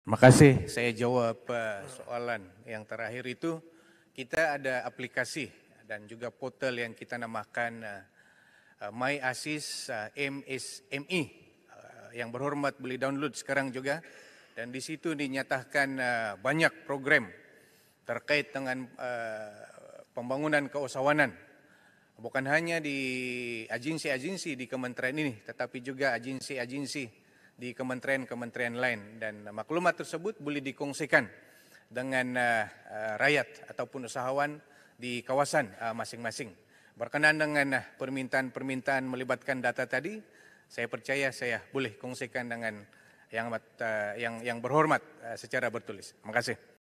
Terima kasih. Saya jawab uh, soalan yang terakhir itu. Kita ada aplikasi dan juga portal yang kita namakan uh, uh, My Asis MSMI e, yang berhormat boleh download sekarang juga dan di situ dinyatakan banyak program terkait dengan pembangunan keusahawanan bukan hanya di agensi-agensi di kementerian ini tetapi juga agensi-agensi di kementerian-kementerian lain dan uh, maklumat tersebut boleh dikongsikan dengan uh, uh, rakyat ataupun usahawan di kawasan uh, masing-masing. Uh, Berkenaan dengan uh, permintaan-permintaan melibatkan data tadi, saya percaya saya boleh kongsikan dengan yang uh, yang yang berhormat uh, secara bertulis. Terima kasih.